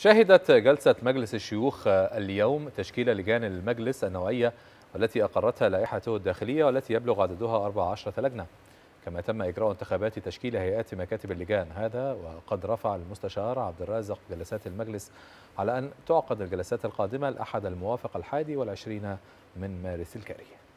شهدت جلسة مجلس الشيوخ اليوم تشكيل لجان المجلس النوعية والتي أقرتها لائحته الداخلية والتي يبلغ عددها 14 لجنة كما تم إجراء انتخابات تشكيل هيئات مكاتب اللجان هذا وقد رفع المستشار عبد الرازق جلسات المجلس على أن تعقد الجلسات القادمة الأحد الموافق الحادي والعشرين من مارس الكريم